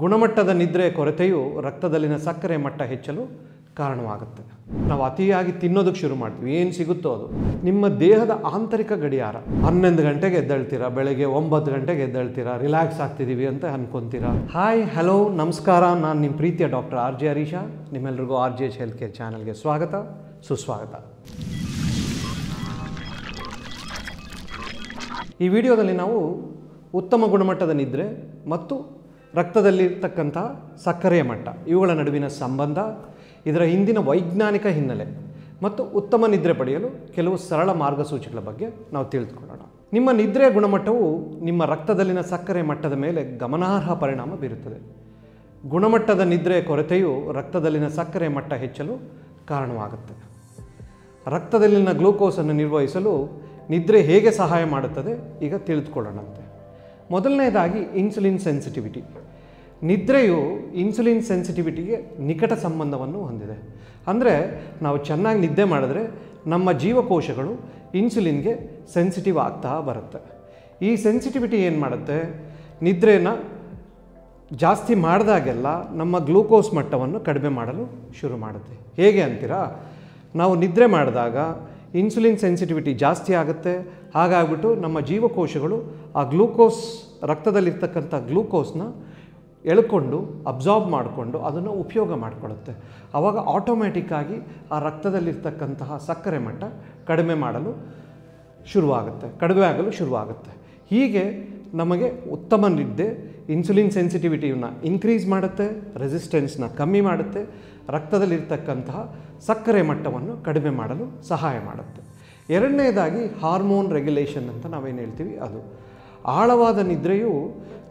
ಗುಣಮಟ್ಟದ ನಿದ್ರೆ ಕೊರತೆಯು ರಕ್ತದಲ್ಲಿನ ಸಕ್ಕರೆ ಮಟ್ಟ ಹೆಚ್ಚಲು ಕಾರಣವಾಗುತ್ತೆ ನಾವು ಅತಿಯಾಗಿ ತಿನ್ನೋದಕ್ಕೆ ಶುರು ಮಾಡ್ತೀವಿ ಏನು ಸಿಗುತ್ತೋ ಅದು ನಿಮ್ಮ ದೇಹದ ಆಂತರಿಕ ಗಡಿಯಾರ ಹನ್ನೊಂದು ಗಂಟೆಗೆ ಎದ್ದೇಳ್ತೀರಾ ಬೆಳಗ್ಗೆ ಒಂಬತ್ತು ಗಂಟೆಗೆ ಎದ್ದೇಳ್ತೀರಾ ರಿಲ್ಯಾಕ್ಸ್ ಆಗ್ತಿದ್ದೀವಿ ಅಂತ ಅನ್ಕೊಂತೀರಾ ಹಾಯ್ ಹಲೋ ನಮಸ್ಕಾರ ನಾನು ನಿಮ್ಮ ಪ್ರೀತಿಯ ಡಾಕ್ಟರ್ ಆರ್ ಜೆ ಹರೀಶಾ ನಿಮ್ಮೆಲ್ರಿಗೂ R J H health care ಚಾನಲ್ಗೆ ಸ್ವಾಗತ ಸುಸ್ವಾಗತ ಈ ವಿಡಿಯೋದಲ್ಲಿ ನಾವು ಉತ್ತಮ ಗುಣಮಟ್ಟದ ನಿದ್ರೆ ಮತ್ತು ರಕ್ತದಲ್ಲಿರ್ತಕ್ಕಂಥ ಸಕ್ಕರೆಯ ಮಟ್ಟ ಇವುಗಳ ನಡುವಿನ ಸಂಬಂಧ ಇದರ ಹಿಂದಿನ ವೈಜ್ಞಾನಿಕ ಹಿನ್ನೆಲೆ ಮತ್ತು ಉತ್ತಮ ನಿದ್ರೆ ಪಡೆಯಲು ಕೆಲವು ಸರಳ ಮಾರ್ಗಸೂಚಿಗಳ ಬಗ್ಗೆ ನಾವು ತಿಳಿದುಕೊಳ್ಳೋಣ ನಿಮ್ಮ ನಿದ್ರೆಯ ಗುಣಮಟ್ಟವು ನಿಮ್ಮ ರಕ್ತದಲ್ಲಿನ ಸಕ್ಕರೆ ಮಟ್ಟದ ಮೇಲೆ ಗಮನಾರ್ಹ ಪರಿಣಾಮ ಬೀರುತ್ತದೆ ಗುಣಮಟ್ಟದ ನಿದ್ರೆಯ ಕೊರತೆಯು ರಕ್ತದಲ್ಲಿನ ಸಕ್ಕರೆ ಮಟ್ಟ ಹೆಚ್ಚಲು ಕಾರಣವಾಗುತ್ತೆ ರಕ್ತದಲ್ಲಿನ ಗ್ಲೂಕೋಸನ್ನು ನಿರ್ವಹಿಸಲು ನಿದ್ರೆ ಹೇಗೆ ಸಹಾಯ ಮಾಡುತ್ತದೆ ಈಗ ತಿಳಿದುಕೊಳ್ಳೋಣಂತೆ ಮೊದಲನೇದಾಗಿ ಇನ್ಸುಲಿನ್ ಸೆನ್ಸಿಟಿವಿಟಿ ನಿದ್ರೆಯು ಇನ್ಸುಲಿನ್ ಸೆನ್ಸಿಟಿವಿಟಿಗೆ ನಿಕಟ ಸಂಬಂಧವನ್ನು ಹೊಂದಿದೆ ಅಂದರೆ ನಾವು ಚೆನ್ನಾಗಿ ನಿದ್ದೆ ಮಾಡಿದ್ರೆ ನಮ್ಮ ಜೀವಕೋಶಗಳು ಇನ್ಸುಲಿನ್ಗೆ ಸೆನ್ಸಿಟಿವ್ ಆಗ್ತಾ ಬರುತ್ತೆ ಈ ಸೆನ್ಸಿಟಿವಿಟಿ ಏನು ಮಾಡುತ್ತೆ ನಿದ್ರೆನ ಜಾಸ್ತಿ ಮಾಡಿದಾಗೆಲ್ಲ ನಮ್ಮ ಗ್ಲೂಕೋಸ್ ಮಟ್ಟವನ್ನು ಕಡಿಮೆ ಮಾಡಲು ಶುರು ಮಾಡುತ್ತೆ ಹೇಗೆ ಅಂತೀರಾ ನಾವು ನಿದ್ರೆ ಮಾಡಿದಾಗ ಇನ್ಸುಲಿನ್ ಸೆನ್ಸಿಟಿವಿಟಿ ಜಾಸ್ತಿ ಆಗುತ್ತೆ ಹಾಗಾಗ್ಬಿಟ್ಟು ನಮ್ಮ ಜೀವಕೋಶಗಳು ಆ ಗ್ಲೂಕೋಸ್ ರಕ್ತದಲ್ಲಿರ್ತಕ್ಕಂಥ ಗ್ಲೂಕೋಸ್ನ ಎಳ್ಕೊಂಡು ಅಬ್ಸಾರ್ಬ್ ಮಾಡಿಕೊಂಡು ಅದನ್ನು ಉಪಯೋಗ ಮಾಡಿಕೊಳ್ಳುತ್ತೆ ಆವಾಗ ಆಟೋಮ್ಯಾಟಿಕ್ಕಾಗಿ ಆ ರಕ್ತದಲ್ಲಿರ್ತಕ್ಕಂತಹ ಸಕ್ಕರೆ ಮಟ್ಟ ಕಡಿಮೆ ಮಾಡಲು ಶುರುವಾಗುತ್ತೆ ಕಡಿಮೆ ಆಗಲು ಶುರುವಾಗುತ್ತೆ ಹೀಗೆ ನಮಗೆ ಉತ್ತಮ ನಿದ್ದೆ ಇನ್ಸುಲಿನ್ ಸೆನ್ಸಿಟಿವಿಟಿಯನ್ನು ಇನ್ಕ್ರೀಸ್ ಮಾಡುತ್ತೆ ರೆಸಿಸ್ಟೆನ್ಸ್ನ ಕಮ್ಮಿ ಮಾಡುತ್ತೆ ರಕ್ತದಲ್ಲಿರ್ತಕ್ಕಂತಹ ಸಕ್ಕರೆ ಮಟ್ಟವನ್ನು ಕಡಿಮೆ ಮಾಡಲು ಸಹಾಯ ಮಾಡುತ್ತೆ ಎರಡನೇದಾಗಿ ಹಾರ್ಮೋನ್ ರೆಗ್ಯುಲೇಷನ್ ಅಂತ ನಾವೇನು ಹೇಳ್ತೀವಿ ಅದು ಆಳವಾದ ನಿದ್ರೆಯು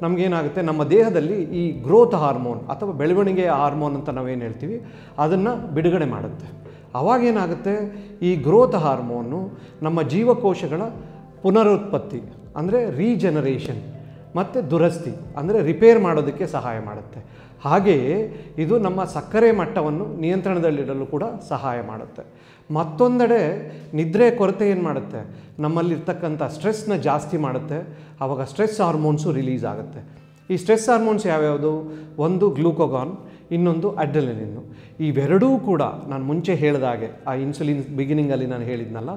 ನಮಗೇನಾಗುತ್ತೆ ನಮ್ಮ ದೇಹದಲ್ಲಿ ಈ ಗ್ರೋತ್ ಹಾರ್ಮೋನ್ ಅಥವಾ ಬೆಳವಣಿಗೆಯ ಹಾರ್ಮೋನ್ ಅಂತ ನಾವೇನು ಹೇಳ್ತೀವಿ ಅದನ್ನು ಬಿಡುಗಡೆ ಮಾಡುತ್ತೆ ಅವಾಗೇನಾಗುತ್ತೆ ಈ ಗ್ರೋತ್ ಹಾರ್ಮೋನು ನಮ್ಮ ಜೀವಕೋಶಗಳ ಪುನರುತ್ಪತ್ತಿ ಅಂದರೆ ರೀಜನರೇಷನ್ ಮತ್ತು ದುರಸ್ತಿ ಅಂದರೆ ರಿಪೇರ್ ಮಾಡೋದಕ್ಕೆ ಸಹಾಯ ಮಾಡುತ್ತೆ ಹಾಗೆಯೇ ಇದು ನಮ್ಮ ಸಕ್ಕರೆ ಮಟ್ಟವನ್ನು ನಿಯಂತ್ರಣದಲ್ಲಿಡಲು ಕೂಡ ಸಹಾಯ ಮಾಡುತ್ತೆ ಮತ್ತೊಂದೆಡೆ ನಿದ್ರೆ ಕೊರತೆ ಏನು ಮಾಡುತ್ತೆ ನಮ್ಮಲ್ಲಿರ್ತಕ್ಕಂಥ ಸ್ಟ್ರೆಸ್ನ ಜಾಸ್ತಿ ಮಾಡುತ್ತೆ ಆವಾಗ ಸ್ಟ್ರೆಸ್ ಹಾರ್ಮೋನ್ಸು ರಿಲೀಸ್ ಆಗುತ್ತೆ ಈ ಸ್ಟ್ರೆಸ್ ಹಾರ್ಮೋನ್ಸ್ ಯಾವ್ಯಾವುದು ಒಂದು ಗ್ಲೂಕೋಗಾನ್ ಇನ್ನೊಂದು ಅಡ್ಡಲಿನಿನ್ನು ಇವೆರಡೂ ಕೂಡ ನಾನು ಮುಂಚೆ ಹೇಳಿದಾಗೆ ಆ ಇನ್ಸುಲಿನ್ ಬಿಗಿನಿಂಗಲ್ಲಿ ನಾನು ಹೇಳಿದ್ನಲ್ಲ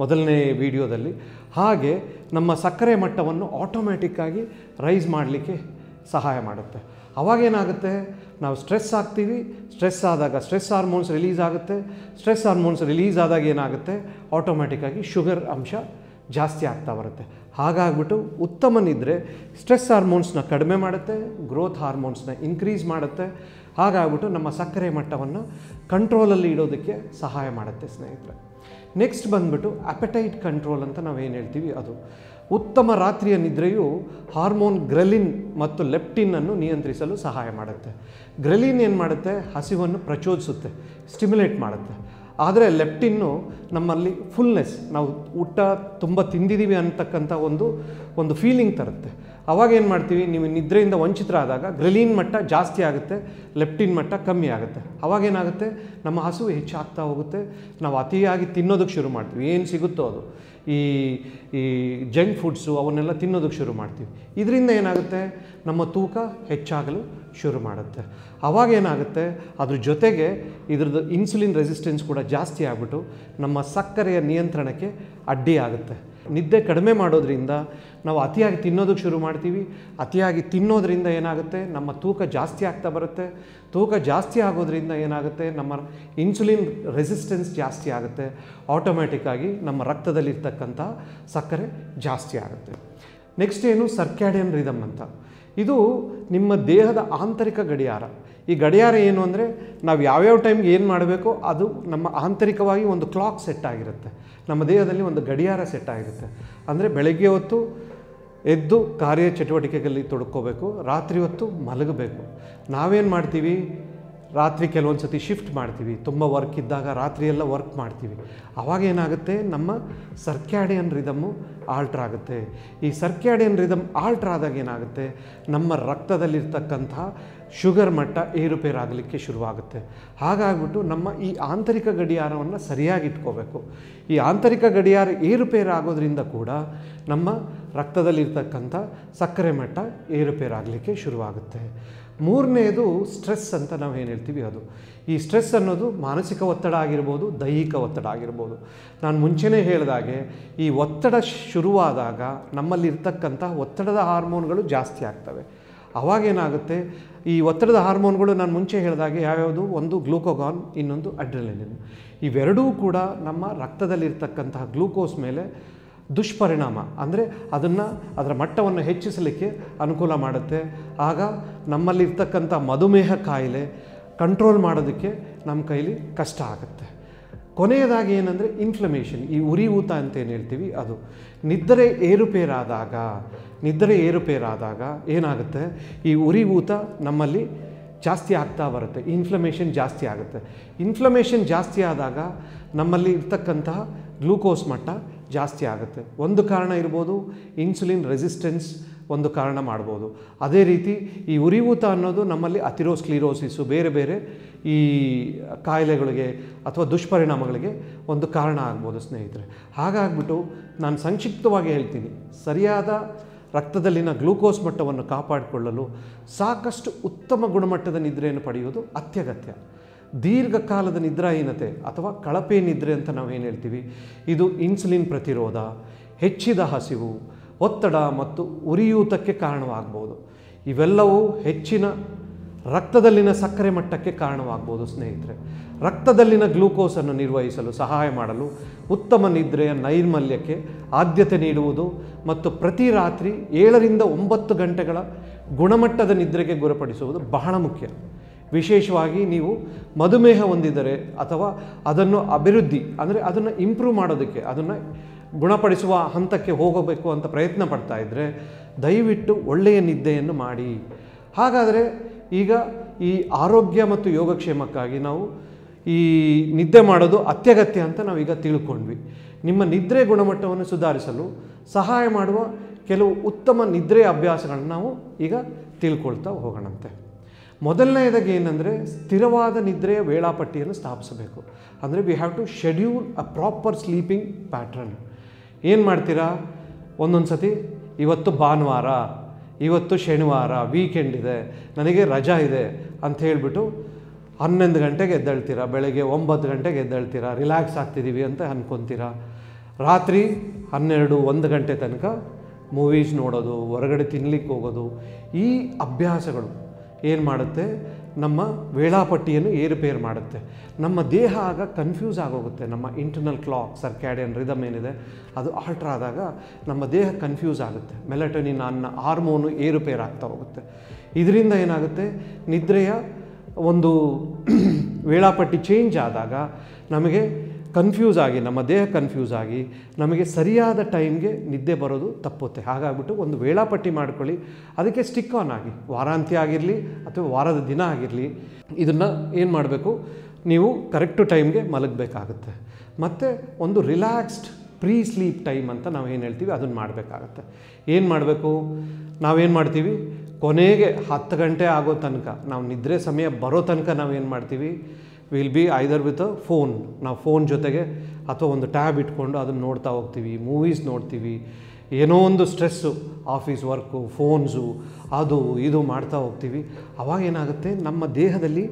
ಮೊದಲನೇ ವಿಡಿಯೋದಲ್ಲಿ ಹಾಗೆ ನಮ್ಮ ಸಕ್ಕರೆ ಮಟ್ಟವನ್ನು ಆಟೋಮ್ಯಾಟಿಕ್ಕಾಗಿ ರೈಸ್ ಮಾಡಲಿಕ್ಕೆ ಸಹಾಯ ಮಾಡುತ್ತೆ ಅವಾಗೇನಾಗುತ್ತೆ ನಾವು ಸ್ಟ್ರೆಸ್ ಆಗ್ತೀವಿ ಸ್ಟ್ರೆಸ್ ಆದಾಗ ಸ್ಟ್ರೆಸ್ ಹಾರ್ಮೋನ್ಸ್ ರಿಲೀಸ್ ಆಗುತ್ತೆ ಸ್ಟ್ರೆಸ್ ಹಾರ್ಮೋನ್ಸ್ ರಿಲೀಸ್ ಆದಾಗ ಏನಾಗುತ್ತೆ ಆಟೋಮ್ಯಾಟಿಕ್ಕಾಗಿ ಶುಗರ್ ಅಂಶ ಜಾಸ್ತಿ ಆಗ್ತಾ ಬರುತ್ತೆ ಹಾಗಾಗ್ಬಿಟ್ಟು ಉತ್ತಮನಿದ್ದರೆ ಸ್ಟ್ರೆಸ್ ಹಾರ್ಮೋನ್ಸ್ನ ಕಡಿಮೆ ಮಾಡುತ್ತೆ ಗ್ರೋತ್ ಹಾರ್ಮೋನ್ಸ್ನ ಇನ್ಕ್ರೀಸ್ ಮಾಡುತ್ತೆ ಹಾಗಾಗ್ಬಿಟ್ಟು ನಮ್ಮ ಸಕ್ಕರೆ ಮಟ್ಟವನ್ನು ಕಂಟ್ರೋಲಲ್ಲಿ ಇಡೋದಕ್ಕೆ ಸಹಾಯ ಮಾಡುತ್ತೆ ಸ್ನೇಹಿತರೆ ನೆಕ್ಸ್ಟ್ ಬಂದ್ಬಿಟ್ಟು ಅಪಟೈಟ್ ಕಂಟ್ರೋಲ್ ಅಂತ ನಾವೇನು ಹೇಳ್ತೀವಿ ಅದು ಉತ್ತಮ ರಾತ್ರಿಯ ನಿದ್ರೆಯು ಹಾರ್ಮೋನ್ ಗ್ರೆಲಿನ್ ಮತ್ತು ಅನ್ನು ನಿಯಂತ್ರಿಸಲು ಸಹಾಯ ಮಾಡುತ್ತೆ ಗ್ರೆಲಿನ್ ಏನು ಮಾಡುತ್ತೆ ಹಸಿವನ್ನು ಪ್ರಚೋದಿಸುತ್ತೆ ಸ್ಟಿಮ್ಯುಲೇಟ್ ಮಾಡುತ್ತೆ ಆದರೆ ಲೆಪ್ಟಿನ್ನು ನಮ್ಮಲ್ಲಿ ಫುಲ್ನೆಸ್ ನಾವು ಊಟ ತುಂಬ ತಿಂದಿದ್ದೀವಿ ಅಂತಕ್ಕಂಥ ಒಂದು ಒಂದು ಫೀಲಿಂಗ್ ತರುತ್ತೆ ಅವಾಗ ಏನು ಮಾಡ್ತೀವಿ ನೀವು ನಿದ್ರೆಯಿಂದ ವಂಚಿತರಾದಾಗ ಗ್ರಲಿನ್ ಮಟ್ಟ ಜಾಸ್ತಿ ಆಗುತ್ತೆ ಲೆಪ್ಟಿನ್ ಮಟ್ಟ ಕಮ್ಮಿ ಆಗುತ್ತೆ ಅವಾಗೇನಾಗುತ್ತೆ ನಮ್ಮ ಹಸು ಹೆಚ್ಚಾಗ್ತಾ ಹೋಗುತ್ತೆ ನಾವು ಅತಿಯಾಗಿ ತಿನ್ನೋದಕ್ಕೆ ಶುರು ಮಾಡ್ತೀವಿ ಏನು ಸಿಗುತ್ತೋ ಅದು ಈ ಈ ಜಂಕ್ ಫುಡ್ಸು ಅವನ್ನೆಲ್ಲ ತಿನ್ನೋದಕ್ಕೆ ಶುರು ಮಾಡ್ತೀವಿ ಇದರಿಂದ ಏನಾಗುತ್ತೆ ನಮ್ಮ ತೂಕ ಹೆಚ್ಚಾಗಲು ಶುರು ಮಾಡುತ್ತೆ ಆವಾಗ ಏನಾಗುತ್ತೆ ಅದ್ರ ಜೊತೆಗೆ ಇದ್ರದ್ದು ಇನ್ಸುಲಿನ್ ರೆಸಿಸ್ಟೆನ್ಸ್ ಕೂಡ ಜಾಸ್ತಿ ಆಗ್ಬಿಟ್ಟು ನಮ್ಮ ಸಕ್ಕರೆಯ ನಿಯಂತ್ರಣಕ್ಕೆ ಅಡ್ಡಿಯಾಗುತ್ತೆ ನಿದ್ದೆ ಕಡಿಮೆ ಮಾಡೋದ್ರಿಂದ ನಾವು ಅತಿಯಾಗಿ ತಿನ್ನೋದಕ್ಕೆ ಶುರು ಮಾಡ್ತೀವಿ ಅತಿಯಾಗಿ ತಿನ್ನೋದರಿಂದ ಏನಾಗುತ್ತೆ ನಮ್ಮ ತೂಕ ಜಾಸ್ತಿ ಆಗ್ತಾ ಬರುತ್ತೆ ತೂಕ ಜಾಸ್ತಿ ಆಗೋದ್ರಿಂದ ಏನಾಗುತ್ತೆ ನಮ್ಮ ಇನ್ಸುಲಿನ್ ರೆಸಿಸ್ಟೆನ್ಸ್ ಜಾಸ್ತಿ ಆಗುತ್ತೆ ಆಟೋಮ್ಯಾಟಿಕ್ಕಾಗಿ ನಮ್ಮ ರಕ್ತದಲ್ಲಿರ್ತಕ್ಕಂಥ ಸಕ್ಕರೆ ಜಾಸ್ತಿ ಆಗುತ್ತೆ ನೆಕ್ಸ್ಟ್ ಏನು ಸರ್ಕ್ಯಾಡಿಯನ್ ರಿದಮ್ ಅಂತ ಇದು ನಿಮ್ಮ ದೇಹದ ಆಂತರಿಕ ಗಡಿಯಾರ ಈ ಗಡಿಯಾರ ಏನು ಅಂದರೆ ನಾವು ಯಾವ್ಯಾವ ಟೈಮ್ಗೆ ಏನು ಮಾಡಬೇಕು ಅದು ನಮ್ಮ ಆಂತರಿಕವಾಗಿ ಒಂದು ಕ್ಲಾಕ್ ಸೆಟ್ ಆಗಿರುತ್ತೆ ನಮ್ಮ ದೇಹದಲ್ಲಿ ಒಂದು ಗಡಿಯಾರ ಸೆಟ್ ಆಗಿರುತ್ತೆ ಅಂದರೆ ಬೆಳಗ್ಗೆ ಹೊತ್ತು ಎದ್ದು ಕಾರ್ಯ ಚಟುವಟಿಕೆಗಳಲ್ಲಿ ತೊಡ್ಕೋಬೇಕು ರಾತ್ರಿ ಹೊತ್ತು ಮಲಗಬೇಕು ನಾವೇನು ಮಾಡ್ತೀವಿ ರಾತ್ರಿ ಕೆಲವೊಂದು ಸತಿ ಶಿಫ್ಟ್ ಮಾಡ್ತೀವಿ ತುಂಬ ವರ್ಕ್ ಇದ್ದಾಗ ರಾತ್ರಿಯೆಲ್ಲ ವರ್ಕ್ ಮಾಡ್ತೀವಿ ಆವಾಗ ಏನಾಗುತ್ತೆ ನಮ್ಮ ಸರ್ಕ್ಯಾಡಿಯನ್ ರಿದಮ್ಮು ಆಲ್ಟ್ರ್ ಆಗುತ್ತೆ ಈ ಸರ್ಕ್ಯಾಡಿಯನ್ ರಿದಮ್ ಆಲ್ಟ್ರ್ ಆದಾಗ ಏನಾಗುತ್ತೆ ನಮ್ಮ ರಕ್ತದಲ್ಲಿರ್ತಕ್ಕಂಥ ಶುಗರ್ ಮಟ್ಟ ಏರುಪೇರಾಗಲಿಕ್ಕೆ ಶುರುವಾಗುತ್ತೆ ಹಾಗಾಗ್ಬಿಟ್ಟು ನಮ್ಮ ಈ ಆಂತರಿಕ ಗಡಿಯಾರವನ್ನು ಸರಿಯಾಗಿ ಇಟ್ಕೋಬೇಕು ಈ ಆಂತರಿಕ ಗಡಿಯಾರ ಏರುಪೇರಾಗೋದ್ರಿಂದ ಕೂಡ ನಮ್ಮ ರಕ್ತದಲ್ಲಿರ್ತಕ್ಕಂಥ ಸಕ್ಕರೆ ಮಟ್ಟ ಏರುಪೇರಾಗಲಿಕ್ಕೆ ಶುರುವಾಗುತ್ತೆ ಮೂರನೇದು ಸ್ಟ್ರೆಸ್ ಅಂತ ನಾವು ಏನು ಹೇಳ್ತೀವಿ ಅದು ಈ ಸ್ಟ್ರೆಸ್ ಅನ್ನೋದು ಮಾನಸಿಕ ಒತ್ತಡ ಆಗಿರ್ಬೋದು ದೈಹಿಕ ಒತ್ತಡ ಆಗಿರ್ಬೋದು ನಾನು ಮುಂಚೆನೇ ಹೇಳಿದಾಗೆ ಈ ಒತ್ತಡ ಶುರುವಾದಾಗ ನಮ್ಮಲ್ಲಿರ್ತಕ್ಕಂಥ ಒತ್ತಡದ ಹಾರ್ಮೋನ್ಗಳು ಜಾಸ್ತಿ ಆಗ್ತವೆ ಅವಾಗೇನಾಗುತ್ತೆ ಈ ಒತ್ತಡದ ಹಾರ್ಮೋನ್ಗಳು ನಾನು ಮುಂಚೆ ಹೇಳಿದಾಗ ಯಾವ್ಯಾವುದು ಒಂದು ಗ್ಲೂಕೋಗಾನ್ ಇನ್ನೊಂದು ಅಡ್ರಲಿನ್ ಇವೆರಡೂ ಕೂಡ ನಮ್ಮ ರಕ್ತದಲ್ಲಿರ್ತಕ್ಕಂತಹ ಗ್ಲೂಕೋಸ್ ಮೇಲೆ ದುಷ್ಪರಿಣಾಮ ಅಂದರೆ ಅದನ್ನು ಅದರ ಮಟ್ಟವನ್ನು ಹೆಚ್ಚಿಸಲಿಕ್ಕೆ ಅನುಕೂಲ ಮಾಡುತ್ತೆ ಆಗ ನಮ್ಮಲ್ಲಿರ್ತಕ್ಕಂಥ ಮಧುಮೇಹ ಕಾಯಿಲೆ ಕಂಟ್ರೋಲ್ ಮಾಡೋದಕ್ಕೆ ನಮ್ಮ ಕೈಲಿ ಕಷ್ಟ ಆಗುತ್ತೆ ಕೊನೆಯದಾಗಿ ಏನಂದರೆ ಇನ್ಫ್ಲಮೇಷನ್ ಈ ಉರಿ ಊತ ಅಂತ ಏನು ಹೇಳ್ತೀವಿ ಅದು ನಿದ್ರೆ ಏರುಪೇರಾದಾಗ ನಿದ್ರೆ ಏರುಪೇರಾದಾಗ ಏನಾಗುತ್ತೆ ಈ ಉರಿ ಊತ ನಮ್ಮಲ್ಲಿ ಜಾಸ್ತಿ ಆಗ್ತಾ ಬರುತ್ತೆ ಇನ್ಫ್ಲಮೇಷನ್ ಜಾಸ್ತಿ ಆಗುತ್ತೆ ಇನ್ಫ್ಲಮೇಷನ್ ಜಾಸ್ತಿ ಆದಾಗ ನಮ್ಮಲ್ಲಿ ಇರ್ತಕ್ಕಂತಹ ಗ್ಲೂಕೋಸ್ ಮಟ್ಟ ಜಾಸ್ತಿ ಆಗುತ್ತೆ ಒಂದು ಕಾರಣ ಇರ್ಬೋದು ಇನ್ಸುಲಿನ್ ರೆಸಿಸ್ಟೆನ್ಸ್ ಒಂದು ಕಾರಣ ಮಾಡ್ಬೋದು ಅದೇ ರೀತಿ ಈ ಉರಿಯೂತ ಅನ್ನೋದು ನಮ್ಮಲ್ಲಿ ಅತಿರೋಸ್ಕ್ಲಿರೋಸಿಸು ಬೇರೆ ಬೇರೆ ಈ ಕಾಯಿಲೆಗಳಿಗೆ ಅಥವಾ ದುಷ್ಪರಿಣಾಮಗಳಿಗೆ ಒಂದು ಕಾರಣ ಆಗ್ಬೋದು ಸ್ನೇಹಿತರೆ ಹಾಗಾಗ್ಬಿಟ್ಟು ನಾನು ಸಂಕ್ಷಿಪ್ತವಾಗಿ ಹೇಳ್ತೀನಿ ಸರಿಯಾದ ರಕ್ತದಲ್ಲಿನ ಗ್ಲೂಕೋಸ್ ಮಟ್ಟವನ್ನು ಕಾಪಾಡಿಕೊಳ್ಳಲು ಸಾಕಷ್ಟು ಉತ್ತಮ ಗುಣಮಟ್ಟದ ನಿದ್ರೆಯನ್ನು ಪಡೆಯುವುದು ಅತ್ಯಗತ್ಯ ದೀರ್ಘಕಾಲದ ನಿದ್ರಾಹೀನತೆ ಅಥವಾ ಕಳಪೆ ನಿದ್ರೆ ಅಂತ ನಾವು ಏನು ಹೇಳ್ತೀವಿ ಇದು ಇನ್ಸುಲಿನ್ ಪ್ರತಿರೋಧ ಹೆಚ್ಚಿದ ಹಸಿವು ಒತ್ತಡ ಮತ್ತು ಉರಿಯೂತಕ್ಕೆ ಕಾರಣವಾಗ್ಬೋದು ಇವೆಲ್ಲವೂ ಹೆಚ್ಚಿನ ರಕ್ತದಲ್ಲಿನ ಸಕ್ಕರೆ ಮಟ್ಟಕ್ಕೆ ಕಾರಣವಾಗ್ಬೋದು ಸ್ನೇಹಿತರೆ ರಕ್ತದಲ್ಲಿನ ಗ್ಲೂಕೋಸನ್ನು ನಿರ್ವಹಿಸಲು ಸಹಾಯ ಮಾಡಲು ಉತ್ತಮ ನಿದ್ರೆಯ ನೈರ್ಮಲ್ಯಕ್ಕೆ ಆದ್ಯತೆ ನೀಡುವುದು ಮತ್ತು ಪ್ರತಿ ರಾತ್ರಿ ಏಳರಿಂದ ಒಂಬತ್ತು ಗಂಟೆಗಳ ಗುಣಮಟ್ಟದ ನಿದ್ರೆಗೆ ಗುರಿಪಡಿಸುವುದು ಬಹಳ ಮುಖ್ಯ ವಿಶೇಷವಾಗಿ ನೀವು ಮಧುಮೇಹ ಹೊಂದಿದರೆ ಅಥವಾ ಅದನ್ನು ಅಭಿವೃದ್ಧಿ ಅಂದರೆ ಅದನ್ನು ಇಂಪ್ರೂವ್ ಮಾಡೋದಕ್ಕೆ ಅದನ್ನು ಗುಣಪಡಿಸುವ ಹಂತಕ್ಕೆ ಹೋಗಬೇಕು ಅಂತ ಪ್ರಯತ್ನ ಪಡ್ತಾ ಇದ್ದರೆ ದಯವಿಟ್ಟು ಒಳ್ಳೆಯ ನಿದ್ದೆಯನ್ನು ಮಾಡಿ ಹಾಗಾದರೆ ಈಗ ಈ ಆರೋಗ್ಯ ಮತ್ತು ಯೋಗಕ್ಷೇಮಕ್ಕಾಗಿ ನಾವು ಈ ನಿದ್ದೆ ಮಾಡೋದು ಅತ್ಯಗತ್ಯ ಅಂತ ನಾವೀಗ ತಿಳ್ಕೊಂಡ್ವಿ ನಿಮ್ಮ ನಿದ್ರೆ ಗುಣಮಟ್ಟವನ್ನು ಸುಧಾರಿಸಲು ಸಹಾಯ ಮಾಡುವ ಕೆಲವು ಉತ್ತಮ ನಿದ್ರೆಯ ಅಭ್ಯಾಸಗಳನ್ನು ನಾವು ಈಗ ತಿಳ್ಕೊಳ್ತಾ ಹೋಗೋಣಂತೆ ಮೊದಲನೆಯದಾಗಿ ಏನಂದರೆ ಸ್ಥಿರವಾದ ನಿದ್ರೆಯ ವೇಳಾಪಟ್ಟಿಯನ್ನು ಸ್ಥಾಪಿಸಬೇಕು ಅಂದರೆ we have to schedule a proper sleeping pattern ಏನು ಮಾಡ್ತೀರಾ ಒಂದೊಂದು ಸತಿ ಇವತ್ತು ಭಾನುವಾರ ಇವತ್ತು ಶನಿವಾರ ವೀಕೆಂಡ್ ಇದೆ ನನಗೆ ರಜಾ ಇದೆ ಅಂತ ಹೇಳಿಬಿಟ್ಟು ಹನ್ನೊಂದು ಗಂಟೆಗೆ ಎದ್ದೇಳ್ತೀರಾ ಬೆಳಗ್ಗೆ ಒಂಬತ್ತು ಗಂಟೆಗೆ ಎದ್ದೇಳ್ತೀರಾ ರಿಲ್ಯಾಕ್ಸ್ ಆಗ್ತಿದ್ದೀವಿ ಅಂತ ಅಂದ್ಕೊತೀರಾ ರಾತ್ರಿ ಹನ್ನೆರಡು ಒಂದು ಗಂಟೆ ತನಕ ಮೂವೀಸ್ ನೋಡೋದು ಹೊರಗಡೆ ತಿನ್ಲಿಕ್ಕೆ ಹೋಗೋದು ಈ ಅಭ್ಯಾಸಗಳು ಏನು ಮಾಡುತ್ತೆ ನಮ್ಮ ವೇಳಾಪಟ್ಟಿಯನ್ನು ಏರುಪೇರು ಮಾಡುತ್ತೆ ನಮ್ಮ ದೇಹ ಆಗ ಕನ್ಫ್ಯೂಸ್ ಆಗೋಗುತ್ತೆ ನಮ್ಮ ಇಂಟರ್ನಲ್ ಕ್ಲಾಕ್ ಸರ್ಕ್ಯಾಡಿಯನ್ ರಿದಮ್ ಏನಿದೆ ಅದು ಆಲ್ಟ್ರ್ ಆದಾಗ ನಮ್ಮ ದೇಹ ಕನ್ಫ್ಯೂಸ್ ಆಗುತ್ತೆ ಮೆಲಟೋನಿನ್ ಅನ್ನ ಹಾರ್ಮೋನು ಆಗ್ತಾ ಹೋಗುತ್ತೆ ಇದರಿಂದ ಏನಾಗುತ್ತೆ ನಿದ್ರೆಯ ಒಂದು ವೇಳಾಪಟ್ಟಿ ಚೇಂಜ್ ಆದಾಗ ನಮಗೆ ಕನ್ಫ್ಯೂಸ್ ಆಗಿ ನಮ್ಮ ದೇಹ ಕನ್ಫ್ಯೂಸ್ ಆಗಿ ನಮಗೆ ಸರಿಯಾದ ಟೈಮ್ಗೆ ನಿದ್ದೆ ಬರೋದು ತಪ್ಪುತ್ತೆ ಹಾಗಾಗ್ಬಿಟ್ಟು ಒಂದು ವೇಳಾಪಟ್ಟಿ ಮಾಡ್ಕೊಳ್ಳಿ ಅದಕ್ಕೆ ಸ್ಟಿಕ್ ಆನ್ ಆಗಿ ವಾರಾಂತ್ಯ ಆಗಿರಲಿ ಅಥವಾ ವಾರದ ದಿನ ಆಗಿರಲಿ ಇದನ್ನು ಏನು ಮಾಡಬೇಕು ನೀವು ಕರೆಕ್ಟು ಟೈಮ್ಗೆ ಮಲಗಬೇಕಾಗುತ್ತೆ ಮತ್ತು ಒಂದು ರಿಲ್ಯಾಕ್ಸ್ಡ್ ಪ್ರೀ ಸ್ಲೀಪ್ ಟೈಮ್ ಅಂತ ನಾವು ಏನು ಹೇಳ್ತೀವಿ ಅದನ್ನು ಮಾಡಬೇಕಾಗತ್ತೆ ಏನು ಮಾಡಬೇಕು ನಾವೇನು ಮಾಡ್ತೀವಿ ಕೊನೆಗೆ ಹತ್ತು ಗಂಟೆ ಆಗೋ ತನಕ ನಾವು ನಿದ್ರೆ ಸಮಯ ಬರೋ ತನಕ ನಾವೇನು ಮಾಡ್ತೀವಿ will be either with a phone ನಾವು ಫೋನ್ ಜೊತೆಗೆ ಅಥವಾ ಒಂದು ಟ್ಯಾಬ್ ಇಟ್ಕೊಂಡು ಅದನ್ನು ನೋಡ್ತಾ ಹೋಗ್ತೀವಿ ಮೂವೀಸ್ ನೋಡ್ತೀವಿ ಏನೋ ಒಂದು ಸ್ಟ್ರೆಸ್ಸು ಆಫೀಸ್ ವರ್ಕು ಫೋನ್ಸು ಅದು ಇದು ಮಾಡ್ತಾ ಹೋಗ್ತೀವಿ ಅವಾಗ ಏನಾಗುತ್ತೆ ನಮ್ಮ ದೇಹದಲ್ಲಿ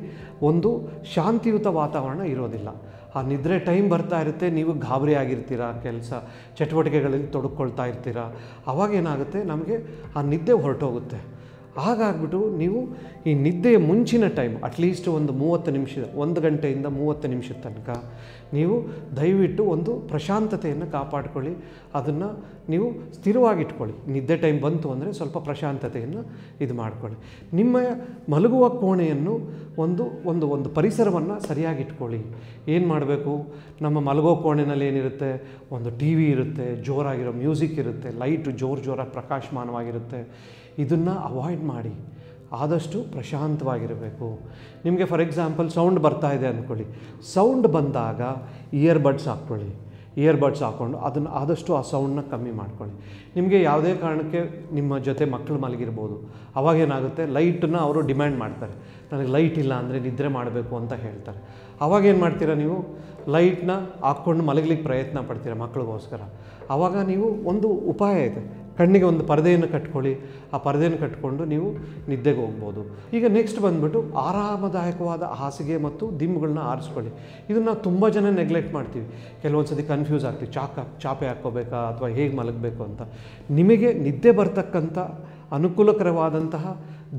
ಒಂದು ಶಾಂತಿಯುತ ವಾತಾವರಣ ಇರೋದಿಲ್ಲ ಆ ನಿದ್ರೆ ಟೈಮ್ ಬರ್ತಾ ಇರುತ್ತೆ ನೀವು ಗಾಬರಿ ಆಗಿರ್ತೀರ ಕೆಲಸ ಚಟುವಟಿಕೆಗಳಲ್ಲಿ ತೊಡಕೊಳ್ತಾ ಇರ್ತೀರ ಅವಾಗೇನಾಗುತ್ತೆ ನಮಗೆ ಆ ನಿದ್ದೆ ಹೊರಟೋಗುತ್ತೆ ಹಾಗಾಗ್ಬಿಟ್ಟು ನೀವು ಈ ನಿದ್ದೆಯ ಮುಂಚಿನ ಟೈಮ್ ಅಟ್ಲೀಸ್ಟ್ ಒಂದು ಮೂವತ್ತು ನಿಮಿಷ ಒಂದು ಗಂಟೆಯಿಂದ ಮೂವತ್ತು ನಿಮಿಷದ ತನಕ ನೀವು ದಯವಿಟ್ಟು ಒಂದು ಪ್ರಶಾಂತತೆಯನ್ನು ಕಾಪಾಡಿಕೊಳ್ಳಿ ಅದನ್ನು ನೀವು ಸ್ಥಿರವಾಗಿಟ್ಕೊಳ್ಳಿ ನಿದ್ದೆ ಟೈಮ್ ಬಂತು ಅಂದರೆ ಸ್ವಲ್ಪ ಪ್ರಶಾಂತತೆಯನ್ನು ಇದು ಮಾಡಿಕೊಳ್ಳಿ ನಿಮ್ಮ ಮಲಗುವ ಕೋಣೆಯನ್ನು ಒಂದು ಒಂದು ಒಂದು ಪರಿಸರವನ್ನು ಸರಿಯಾಗಿಟ್ಕೊಳ್ಳಿ ಏನು ಮಾಡಬೇಕು ನಮ್ಮ ಮಲಗೋ ಕೋಣೆನಲ್ಲಿ ಏನಿರುತ್ತೆ ಒಂದು ಟಿ ವಿ ಇರುತ್ತೆ ಜೋರಾಗಿರೋ ಮ್ಯೂಸಿಕ್ ಇರುತ್ತೆ ಲೈಟು ಜೋರು ಜೋರಾಗಿ ಪ್ರಕಾಶಮಾನವಾಗಿರುತ್ತೆ ಇದನ್ನು ಅವಾಯ್ಡ್ ಮಾಡಿ ಆದಷ್ಟು ಪ್ರಶಾಂತವಾಗಿರಬೇಕು ನಿಮಗೆ ಫಾರ್ ಎಕ್ಸಾಂಪಲ್ ಸೌಂಡ್ ಬರ್ತಾ ಇದೆ ಅಂದ್ಕೊಳ್ಳಿ ಸೌಂಡ್ ಬಂದಾಗ ಇಯರ್ಬಡ್ಸ್ ಹಾಕ್ಕೊಳ್ಳಿ ಇಯರ್ಬಡ್ಸ್ ಹಾಕ್ಕೊಂಡು ಅದನ್ನು ಆದಷ್ಟು ಆ ಸೌಂಡನ್ನ ಕಮ್ಮಿ ಮಾಡ್ಕೊಳ್ಳಿ ನಿಮಗೆ ಯಾವುದೇ ಕಾರಣಕ್ಕೆ ನಿಮ್ಮ ಜೊತೆ ಮಕ್ಕಳು ಮಲಗಿರ್ಬೋದು ಅವಾಗೇನಾಗುತ್ತೆ ಲೈಟನ್ನು ಅವರು ಡಿಮ್ಯಾಂಡ್ ಮಾಡ್ತಾರೆ ನನಗೆ ಲೈಟ್ ಇಲ್ಲ ಅಂದರೆ ನಿದ್ರೆ ಮಾಡಬೇಕು ಅಂತ ಹೇಳ್ತಾರೆ ಏನು ಮಾಡ್ತೀರಾ ನೀವು ಲೈಟ್ನ ಹಾಕ್ಕೊಂಡು ಮಲಗಲಿಕ್ಕೆ ಪ್ರಯತ್ನ ಪಡ್ತೀರಾ ಮಕ್ಕಳಿಗೋಸ್ಕರ ಆವಾಗ ನೀವು ಒಂದು ಉಪಾಯ ಇದೆ ಕಣ್ಣಿಗೆ ಒಂದು ಪರದೆಯನ್ನು ಕಟ್ಕೊಳ್ಳಿ ಆ ಪರದೆಯನ್ನು ಕಟ್ಕೊಂಡು ನೀವು ನಿದ್ದೆಗೆ ಹೋಗ್ಬೋದು ಈಗ ನೆಕ್ಸ್ಟ್ ಬಂದುಬಿಟ್ಟು ಆರಾಮದಾಯಕವಾದ ಹಾಸಿಗೆ ಮತ್ತು ದಿಂಬುಗಳನ್ನ ಆರಿಸ್ಕೊಳ್ಳಿ ಇದನ್ನು ತುಂಬ ಜನ ನೆಗ್ಲೆಕ್ಟ್ ಮಾಡ್ತೀವಿ ಕೆಲವೊಂದು ಸತಿ ಕನ್ಫ್ಯೂಸ್ ಆಗ್ತೀವಿ ಚಾಕ ಚಾಪೆ ಹಾಕ್ಕೋಬೇಕಾ ಅಥವಾ ಹೇಗೆ ಮಲಗಬೇಕು ಅಂತ ನಿಮಗೆ ನಿದ್ದೆ ಬರ್ತಕ್ಕಂಥ ಅನುಕೂಲಕರವಾದಂತಹ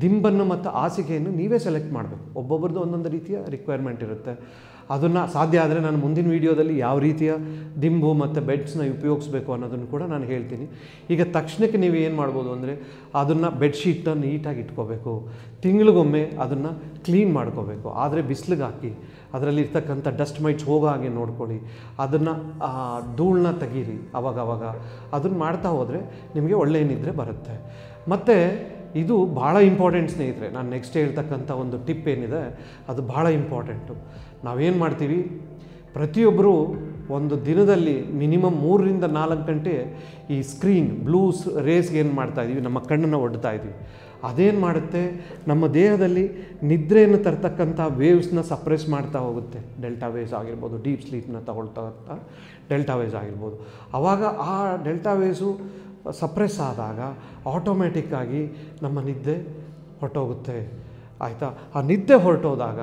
ದಿಂಬನ್ನು ಮತ್ತು ಹಾಸಿಗೆಯನ್ನು ನೀವೇ ಸೆಲೆಕ್ಟ್ ಮಾಡಬೇಕು ಒಬ್ಬೊಬ್ರದ್ದು ಒಂದೊಂದು ರೀತಿಯ ರಿಕ್ವೈರ್ಮೆಂಟ್ ಇರುತ್ತೆ ಅದನ್ನು ಸಾಧ್ಯ ಆದರೆ ನಾನು ಮುಂದಿನ ವೀಡಿಯೋದಲ್ಲಿ ಯಾವ ರೀತಿಯ ದಿಂಬು ಮತ್ತು ಬೆಡ್ಸ್ನ ಉಪಯೋಗಿಸ್ಬೇಕು ಅನ್ನೋದನ್ನು ಕೂಡ ನಾನು ಹೇಳ್ತೀನಿ ಈಗ ತಕ್ಷಣಕ್ಕೆ ನೀವು ಏನು ಮಾಡ್ಬೋದು ಅಂದರೆ ಅದನ್ನು ಬೆಡ್ಶೀಟನ್ನು ನೀಟಾಗಿ ಇಟ್ಕೋಬೇಕು ತಿಂಗಳಿಗೊಮ್ಮೆ ಅದನ್ನು ಕ್ಲೀನ್ ಮಾಡ್ಕೋಬೇಕು ಆದರೆ ಬಿಸಿಲಿಗೆ ಹಾಕಿ ಅದರಲ್ಲಿ ಇರ್ತಕ್ಕಂಥ ಡಸ್ಟ್ ಮೈಟ್ಸ್ ಹೋಗೋ ಹಾಗೆ ನೋಡ್ಕೊಳ್ಳಿ ಅದನ್ನು ಧೂಳನ್ನ ತೆಗೀರಿ ಅವಾಗ ಅದನ್ನು ಮಾಡ್ತಾ ಹೋದರೆ ನಿಮಗೆ ಒಳ್ಳೆಯ ನಿದ್ರೆ ಬರುತ್ತೆ ಮತ್ತು ಇದು ಭಾಳ ಇಂಪಾರ್ಟೆಂಟ್ ಸ್ನೇಹಿತರೆ ನಾನು ನೆಕ್ಸ್ಟ್ ಹೇಳ್ತಕ್ಕಂಥ ಒಂದು ಟಿಪ್ ಏನಿದೆ ಅದು ಭಾಳ ಇಂಪಾರ್ಟೆಂಟು ನಾವೇನು ಮಾಡ್ತೀವಿ ಪ್ರತಿಯೊಬ್ಬರೂ ಒಂದು ದಿನದಲ್ಲಿ ಮಿನಿಮಮ್ ಮೂರರಿಂದ ನಾಲ್ಕು ಗಂಟೆ ಈ ಸ್ಕ್ರೀನ್ ಬ್ಲೂಸ್ ರೇಸ್ಗೆ ಏನು ಮಾಡ್ತಾ ಇದ್ದೀವಿ ನಮ್ಮ ಕಣ್ಣನ್ನು ಒಡ್ತಾ ಇದ್ದೀವಿ ಅದೇನು ಮಾಡುತ್ತೆ ನಮ್ಮ ದೇಹದಲ್ಲಿ ನಿದ್ರೆಯನ್ನು ತರ್ತಕ್ಕಂಥ ವೇವ್ಸ್ನ ಸಪ್ರೆಸ್ ಮಾಡ್ತಾ ಹೋಗುತ್ತೆ ಡೆಲ್ಟಾ ವೇವ್ಸ್ ಆಗಿರ್ಬೋದು ಡೀಪ್ ಸ್ಲೀಪ್ನ ತಗೊಳ್ತಾ ಡೆಲ್ಟಾ ವೇವ್ಸ್ ಆಗಿರ್ಬೋದು ಆವಾಗ ಆ ಡೆಲ್ಟಾ ವೇವ್ಸು ಸಪ್ರೆಸ್ ಆದಾಗ ಆಟೋಮ್ಯಾಟಿಕ್ಕಾಗಿ ನಮ್ಮ ನಿದ್ದೆ ಹೊಟ್ಟೋಗುತ್ತೆ ಆಯಿತಾ ಆ ನಿದ್ದೆ ಹೊರಟೋದಾಗ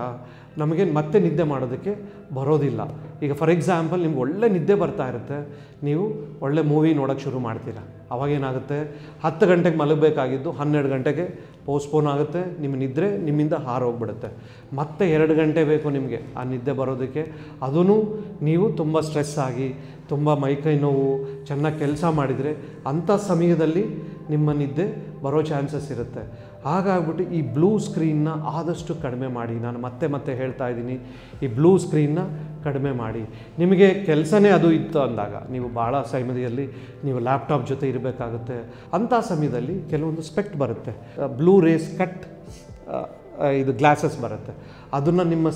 ನಮಗೆ ಮತ್ತೆ ನಿದ್ದೆ ಮಾಡೋದಕ್ಕೆ ಬರೋದಿಲ್ಲ ಈಗ ಫಾರ್ ಎಕ್ಸಾಂಪಲ್ ನಿಮ್ಗೆ ಒಳ್ಳೆ ನಿದ್ದೆ ಬರ್ತಾ ಇರುತ್ತೆ ನೀವು ಒಳ್ಳೆ ಮೂವಿ ನೋಡೋಕ್ಕೆ ಶುರು ಮಾಡ್ತೀರಾ ಅವಾಗೇನಾಗುತ್ತೆ ಹತ್ತು ಗಂಟೆಗೆ ಮಲಗಬೇಕಾಗಿದ್ದು ಹನ್ನೆರಡು ಗಂಟೆಗೆ ಪೋಸ್ಟ್ಪೋನ್ ಆಗುತ್ತೆ ನಿಮ್ಮ ನಿದ್ರೆ ನಿಮ್ಮಿಂದ ಹಾರೋಗ್ಬಿಡುತ್ತೆ ಮತ್ತೆ ಎರಡು ಗಂಟೆ ಬೇಕು ನಿಮಗೆ ಆ ನಿದ್ದೆ ಬರೋದಕ್ಕೆ ಅದೂ ನೀವು ತುಂಬ ಸ್ಟ್ರೆಸ್ ಆಗಿ ತುಂಬ ಮೈಕೈ ನೋವು ಚೆನ್ನಾಗಿ ಕೆಲಸ ಮಾಡಿದರೆ ಅಂಥ ಸಮಯದಲ್ಲಿ ನಿಮ್ಮ ನಿದ್ದೆ ಬರೋ ಚಾನ್ಸಸ್ ಇರುತ್ತೆ ಹಾಗಾಗ್ಬಿಟ್ಟು ಈ ಬ್ಲೂ ಸ್ಕ್ರೀನ್ನ ಆದಷ್ಟು ಕಡಿಮೆ ಮಾಡಿ ನಾನು ಮತ್ತೆ ಮತ್ತೆ ಹೇಳ್ತಾ ಇದ್ದೀನಿ ಈ ಬ್ಲೂ ಸ್ಕ್ರೀನ್ನ ಕಡಿಮೆ ಮಾಡಿ ನಿಮಗೆ ಕೆಲಸನೇ ಅದು ಇತ್ತು ಅಂದಾಗ ನೀವು ಭಾಳ ಸಮಯದಲ್ಲಿ ನೀವು ಲ್ಯಾಪ್ಟಾಪ್ ಜೊತೆ ಇರಬೇಕಾಗುತ್ತೆ ಅಂಥ ಸಮಯದಲ್ಲಿ ಕೆಲವೊಂದು ಸ್ಪೆಕ್ಟ್ ಬರುತ್ತೆ ಬ್ಲೂ ರೇಸ್ ಕಟ್ ಇದು ಗ್ಲಾಸಸ್ ಬರುತ್ತೆ ಅದನ್ನು ನಿಮ್ಮ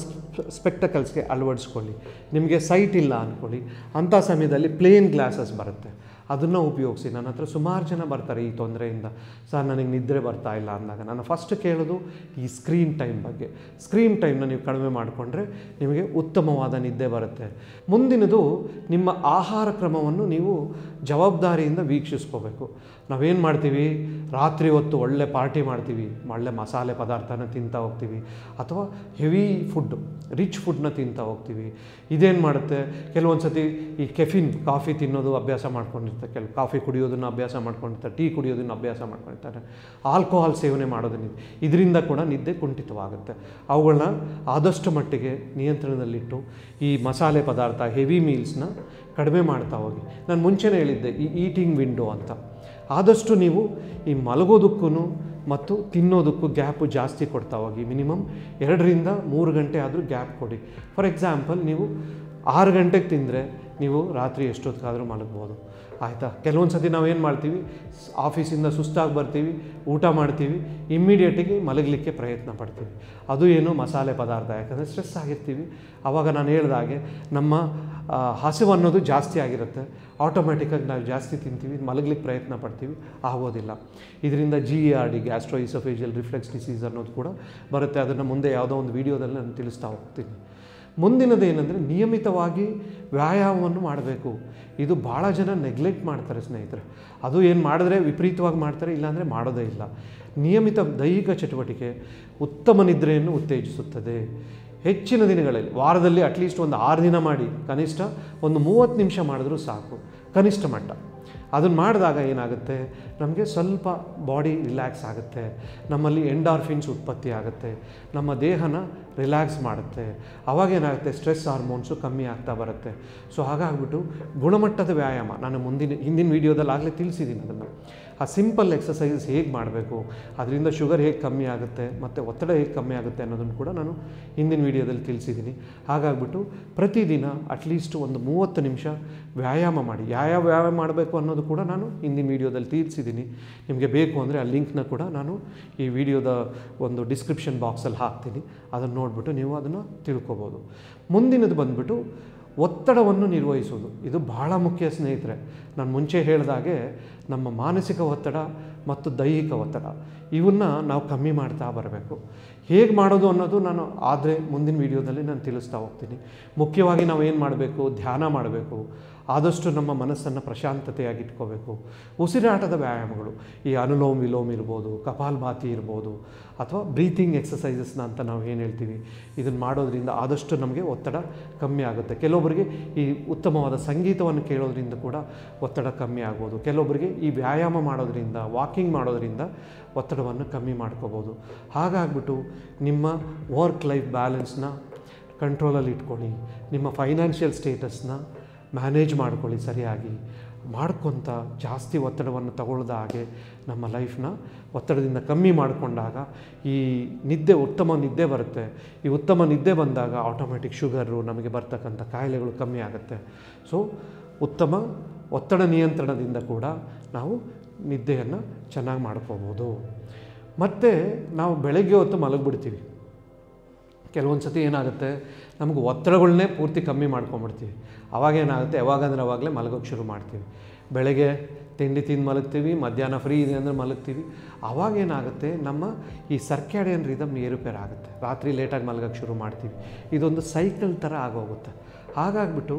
ಸ್ಪೆಕ್ಟಕಲ್ಸ್ಗೆ ಅಳವಡಿಸ್ಕೊಳ್ಳಿ ನಿಮಗೆ ಸೈಟ್ ಇಲ್ಲ ಅಂದ್ಕೊಳ್ಳಿ ಅಂಥ ಸಮಯದಲ್ಲಿ ಪ್ಲೇನ್ ಗ್ಲಾಸಸ್ ಬರುತ್ತೆ ಅದನ್ನು ಉಪಯೋಗಿಸಿ ನನ್ನ ಹತ್ರ ಸುಮಾರು ಜನ ಬರ್ತಾರೆ ಈ ತೊಂದರೆಯಿಂದ ಸರ್ ನನಗೆ ನಿದ್ರೆ ಬರ್ತಾ ಇಲ್ಲ ಅಂದಾಗ ನಾನು ಫಸ್ಟ್ ಕೇಳೋದು ಈ ಸ್ಕ್ರೀನ್ ಟೈಮ್ ಬಗ್ಗೆ ಸ್ಕ್ರೀನ್ ಟೈಮ್ನ ನೀವು ಕಡಿಮೆ ಮಾಡಿಕೊಂಡ್ರೆ ನಿಮಗೆ ಉತ್ತಮವಾದ ನಿದ್ದೆ ಬರುತ್ತೆ ಮುಂದಿನದು ನಿಮ್ಮ ಆಹಾರ ಕ್ರಮವನ್ನು ನೀವು ಜವಾಬ್ದಾರಿಯಿಂದ ವೀಕ್ಷಿಸ್ಕೋಬೇಕು ನಾವೇನು ಮಾಡ್ತೀವಿ ರಾತ್ರಿ ಹೊತ್ತು ಒಳ್ಳೆ ಪಾರ್ಟಿ ಮಾಡ್ತೀವಿ ಒಳ್ಳೆ ಮಸಾಲೆ ಪದಾರ್ಥನ ತಿಂತಾ ಹೋಗ್ತೀವಿ ಅಥವಾ ಹೆವಿ ಫುಡ್ ರಿಚ್ ಫುಡ್ನ ತಿಂತಾ ಹೋಗ್ತೀವಿ ಇದೇನು ಮಾಡುತ್ತೆ ಕೆಲವೊಂದು ಸತಿ ಈ ಕೆಫಿನ್ ಕಾಫಿ ತಿನ್ನೋದು ಅಭ್ಯಾಸ ಮಾಡ್ಕೊಂಡು ಮಾಡ್ಕೊಂಡಿರ್ತಾರೆ ಕೆಲವು ಕಾಫಿ ಕುಡಿಯೋದನ್ನು ಅಭ್ಯಾಸ ಮಾಡ್ಕೊಂಡಿರ್ತಾರೆ ಟೀ ಕುಡಿಯೋದನ್ನು ಅಭ್ಯಾಸ ಮಾಡ್ಕೊಂಡಿರ್ತಾರೆ ಆಲ್ಕೋಹಾಲ್ ಸೇವನೆ ಮಾಡೋದನ್ನ ಇದರಿಂದ ಕೂಡ ನಿದ್ದೆ ಕುಂಠಿತವಾಗುತ್ತೆ ಅವುಗಳನ್ನ ಆದಷ್ಟು ಮಟ್ಟಿಗೆ ನಿಯಂತ್ರಣದಲ್ಲಿಟ್ಟು ಈ ಮಸಾಲೆ ಪದಾರ್ಥ ಹೆವಿ ಮೀಲ್ಸ್ನ ಕಡಿಮೆ ಮಾಡ್ತಾ ಹೋಗಿ ನಾನು ಮುಂಚೆನೇ ಹೇಳಿದ್ದೆ ಈ ಈಟಿಂಗ್ ವಿಂಡೋ ಅಂತ ಆದಷ್ಟು ನೀವು ಈ ಮಲಗೋದಕ್ಕೂ ಮತ್ತು ತಿನ್ನೋದಕ್ಕೂ ಗ್ಯಾಪು ಜಾಸ್ತಿ ಕೊಡ್ತಾ ಹೋಗಿ ಮಿನಿಮಮ್ ಎರಡರಿಂದ ಮೂರು ಗಂಟೆ ಆದರೂ ಗ್ಯಾಪ್ ಕೊಡಿ ಫಾರ್ ಎಕ್ಸಾಂಪಲ್ ನೀವು ಆರು ಗಂಟೆಗೆ ತಿಂದರೆ ನೀವು ರಾತ್ರಿ ಎಷ್ಟೊತ್ತಾದರೂ ಮಲಗ್ಬೋದು ಆಯಿತಾ ಕೆಲವೊಂದು ಸತಿ ಏನು ಮಾಡ್ತೀವಿ ಆಫೀಸಿಂದ ಸುಸ್ತಾಗಿ ಬರ್ತೀವಿ ಊಟ ಮಾಡ್ತೀವಿ ಇಮ್ಮಿಡಿಯೇಟಿಗೆ ಮಲಗಲಿಕ್ಕೆ ಪ್ರಯತ್ನ ಪಡ್ತೀವಿ ಅದು ಏನು ಮಸಾಲೆ ಪದಾರ್ಥ ಯಾಕಂದರೆ ಸ್ಟ್ರೆಸ್ ಆಗಿರ್ತೀವಿ ಆವಾಗ ನಾನು ಹಾಗೆ ನಮ್ಮ ಹಸಿವು ಅನ್ನೋದು ಜಾಸ್ತಿ ಆಗಿರುತ್ತೆ ಆಟೋಮ್ಯಾಟಿಕ್ಕಾಗಿ ನಾವು ಜಾಸ್ತಿ ತಿಂತೀವಿ ಮಲಗಲಿಕ್ಕೆ ಪ್ರಯತ್ನ ಪಡ್ತೀವಿ ಆಗೋದಿಲ್ಲ ಇದರಿಂದ G R D reflex disease ಅನ್ನೋದು ಕೂಡ ಬರುತ್ತೆ ಅದನ್ನು ಮುಂದೆ ಯಾವುದೋ ಒಂದು ವೀಡಿಯೋದಲ್ಲಿ ನಾನು ತಿಳಿಸ್ತಾ ಹೋಗ್ತೀನಿ ಮುಂದಿನದು ಏನಂದರೆ ನಿಯಮಿತವಾಗಿ ವ್ಯಾಯಾಮವನ್ನು ಮಾಡಬೇಕು ಇದು ಭಾಳ ಜನ ನೆಗ್ಲೆಕ್ಟ್ ಮಾಡ್ತಾರೆ ಸ್ನೇಹಿತರೆ ಅದು ಏನು ಮಾಡಿದ್ರೆ ವಿಪರೀತವಾಗಿ ಮಾಡ್ತಾರೆ ಇಲ್ಲಾಂದರೆ ಮಾಡೋದೇ ಇಲ್ಲ ನಿಯಮಿತ ದೈಹಿಕ ಚಟುವಟಿಕೆ ಉತ್ತಮ ನಿದ್ರೆಯನ್ನು ಉತ್ತೇಜಿಸುತ್ತದೆ ಹೆಚ್ಚಿನ ದಿನಗಳಲ್ಲಿ ವಾರದಲ್ಲಿ ಅಟ್ಲೀಸ್ಟ್ ಒಂದು ಆರು ದಿನ ಮಾಡಿ ಕನಿಷ್ಠ ಒಂದು ಮೂವತ್ತು ನಿಮಿಷ ಮಾಡಿದ್ರೂ ಸಾಕು ಕನಿಷ್ಠ ಮಟ್ಟ ಅದನ್ನು ಮಾಡಿದಾಗ ಏನಾಗುತ್ತೆ ನಮಗೆ ಸ್ವಲ್ಪ ಬಾಡಿ ರಿಲ್ಯಾಕ್ಸ್ ಆಗುತ್ತೆ ನಮ್ಮಲ್ಲಿ ಎಂಡಾರ್ಫಿನ್ಸ್ ಉತ್ಪತ್ತಿ ಆಗುತ್ತೆ ನಮ್ಮ ದೇಹನ ರಿಲ್ಯಾಕ್ಸ್ ಮಾಡುತ್ತೆ ಅವಾಗೇನಾಗುತ್ತೆ ಸ್ಟ್ರೆಸ್ ಹಾರ್ಮೋನ್ಸು ಕಮ್ಮಿ ಆಗ್ತಾ ಬರುತ್ತೆ ಸೊ ಹಾಗಾಗ್ಬಿಟ್ಟು ಗುಣಮಟ್ಟದ ವ್ಯಾಯಾಮ ನಾನು ಮುಂದಿನ ಹಿಂದಿನ ಆಗಲೇ ತಿಳಿಸಿದ್ದೀನಿ ಅದನ್ನು ಆ ಸಿಂಪಲ್ ಎಕ್ಸಸೈಸಸ್ ಹೇಗೆ ಮಾಡಬೇಕು ಅದರಿಂದ ಶುಗರ್ ಹೇಗೆ ಕಮ್ಮಿ ಆಗುತ್ತೆ ಮತ್ತು ಒತ್ತಡ ಹೇಗೆ ಕಮ್ಮಿ ಆಗುತ್ತೆ ಅನ್ನೋದನ್ನು ಕೂಡ ನಾನು ಹಿಂದಿನ ವೀಡಿಯೋದಲ್ಲಿ ತಿಳಿಸಿದ್ದೀನಿ ಹಾಗಾಗ್ಬಿಟ್ಟು ಪ್ರತಿದಿನ ಅಟ್ಲೀಸ್ಟ್ ಒಂದು ಮೂವತ್ತು ನಿಮಿಷ ವ್ಯಾಯಾಮ ಮಾಡಿ ಯಾವ್ಯಾವ ವ್ಯಾಯಾಮ ಮಾಡಬೇಕು ಅನ್ನೋದು ಕೂಡ ನಾನು ಹಿಂದಿನ ವೀಡಿಯೋದಲ್ಲಿ ತಿಳಿಸಿದ್ದೀನಿ ನಿಮಗೆ ಬೇಕು ಅಂದರೆ ಆ ಲಿಂಕ್ನ ಕೂಡ ನಾನು ಈ ವಿಡಿಯೋದ ಒಂದು ಡಿಸ್ಕ್ರಿಪ್ಷನ್ ಬಾಕ್ಸಲ್ಲಿ ಹಾಕ್ತೀನಿ ಅದನ್ನು ನೋಡಿಬಿಟ್ಟು ನೀವು ಅದನ್ನು ತಿಳ್ಕೊಬೋದು ಮುಂದಿನದು ಬಂದುಬಿಟ್ಟು ಒತ್ತಡವನ್ನು ನಿರ್ವಹಿಸೋದು ಇದು ಬಹಳ ಮುಖ್ಯ ಸ್ನೇಹಿತರೆ ನಾನು ಮುಂಚೆ ಹೇಳಿದಾಗೆ ನಮ್ಮ ಮಾನಸಿಕ ಒತ್ತಡ ಮತ್ತು ದೈಹಿಕ ಒತ್ತಡ ಇವನ್ನು ನಾವು ಕಮ್ಮಿ ಮಾಡ್ತಾ ಬರಬೇಕು ಹೇಗೆ ಮಾಡೋದು ಅನ್ನೋದು ನಾನು ಆದರೆ ಮುಂದಿನ ವೀಡಿಯೋದಲ್ಲಿ ನಾನು ತಿಳಿಸ್ತಾ ಹೋಗ್ತೀನಿ ಮುಖ್ಯವಾಗಿ ನಾವು ಏನು ಮಾಡಬೇಕು ಧ್ಯಾನ ಮಾಡಬೇಕು ಆದಷ್ಟು ನಮ್ಮ ಮನಸ್ಸನ್ನು ಪ್ರಶಾಂತತೆಯಾಗಿಟ್ಕೋಬೇಕು ಉಸಿರಾಟದ ವ್ಯಾಯಾಮಗಳು ಈ ಅನುಲೋಮ್ ವಿಲೋಮ್ ಇರ್ಬೋದು ಕಪಾಲ್ಭಾತಿ ಇರ್ಬೋದು ಅಥವಾ ಬ್ರೀತಿಂಗ್ ಎಕ್ಸಸೈಸಸ್ನ ಅಂತ ನಾವು ಏನು ಹೇಳ್ತೀವಿ ಇದನ್ನು ಮಾಡೋದ್ರಿಂದ ಆದಷ್ಟು ನಮಗೆ ಒತ್ತಡ ಕಮ್ಮಿ ಆಗುತ್ತೆ ಕೆಲವೊಬ್ಬರಿಗೆ ಈ ಉತ್ತಮವಾದ ಸಂಗೀತವನ್ನು ಕೇಳೋದ್ರಿಂದ ಕೂಡ ಒತ್ತಡ ಕಮ್ಮಿ ಆಗ್ಬೋದು ಕೆಲವೊಬ್ಬರಿಗೆ ಈ ವ್ಯಾಯಾಮ ಮಾಡೋದ್ರಿಂದ ವಾಕಿಂಗ್ ಮಾಡೋದ್ರಿಂದ ಒತ್ತಡವನ್ನು ಕಮ್ಮಿ ಮಾಡ್ಕೋಬೋದು ಹಾಗಾಗ್ಬಿಟ್ಟು ನಿಮ್ಮ ವರ್ಕ್ ಲೈಫ್ ಬ್ಯಾಲೆನ್ಸ್ನ ಕಂಟ್ರೋಲಲ್ಲಿ ಇಟ್ಕೊಳ್ಳಿ ನಿಮ್ಮ ಫೈನಾನ್ಷಿಯಲ್ ಸ್ಟೇಟಸ್ನ ಮ್ಯಾನೇಜ್ ಮಾಡ್ಕೊಳ್ಳಿ ಸರಿಯಾಗಿ ಮಾಡ್ಕೊತ ಜಾಸ್ತಿ ಒತ್ತಡವನ್ನು ತಗೊಳ್ದ ಹಾಗೆ ನಮ್ಮ ಲೈಫ್ನ ಒತ್ತಡದಿಂದ ಕಮ್ಮಿ ಮಾಡಿಕೊಂಡಾಗ ಈ ನಿದ್ದೆ ಉತ್ತಮ ನಿದ್ದೆ ಬರುತ್ತೆ ಈ ಉತ್ತಮ ನಿದ್ದೆ ಬಂದಾಗ ಆಟೋಮೆಟಿಕ್ ಶುಗರು ನಮಗೆ ಬರ್ತಕ್ಕಂಥ ಕಾಯಿಲೆಗಳು ಕಮ್ಮಿ ಆಗುತ್ತೆ ಸೊ ಉತ್ತಮ ಒತ್ತಡ ನಿಯಂತ್ರಣದಿಂದ ಕೂಡ ನಾವು ನಿದ್ದೆಯನ್ನು ಚೆನ್ನಾಗಿ ಮಾಡ್ಕೋಬೋದು ಮತ್ತು ನಾವು ಬೆಳಗ್ಗೆ ಹೊತ್ತು ಮಲಗಿಬಿಡ್ತೀವಿ ಕೆಲವೊಂದು ಸತಿ ಏನಾಗುತ್ತೆ ನಮಗೆ ಒತ್ತಡಗಳನ್ನೇ ಪೂರ್ತಿ ಕಮ್ಮಿ ಮಾಡ್ಕೊಂಬಿಡ್ತೀವಿ ಅವಾಗೇನಾಗುತ್ತೆ ಯಾವಾಗಂದ್ರೆ ಅವಾಗಲೇ ಮಲಗೋಕ್ಕೆ ಶುರು ಮಾಡ್ತೀವಿ ಬೆಳಗ್ಗೆ ತಿಂಡಿ ತಿಂದು ಮಲಗ್ತೀವಿ ಮಧ್ಯಾಹ್ನ ಫ್ರೀ ಇದೆ ಅಂದರೆ ಮಲಗ್ತೀವಿ ಅವಾಗೇನಾಗುತ್ತೆ ನಮ್ಮ ಈ ಸರ್ಕ್ಯಾಡಿಯನ್ ರಿದಮ್ ಏರುಪೇರು ಆಗುತ್ತೆ ರಾತ್ರಿ ಲೇಟಾಗಿ ಮಲಗೋಕ್ಕೆ ಶುರು ಮಾಡ್ತೀವಿ ಇದೊಂದು ಸೈಕಲ್ ಥರ ಆಗೋಗುತ್ತೆ ಹಾಗಾಗಿಬಿಟ್ಟು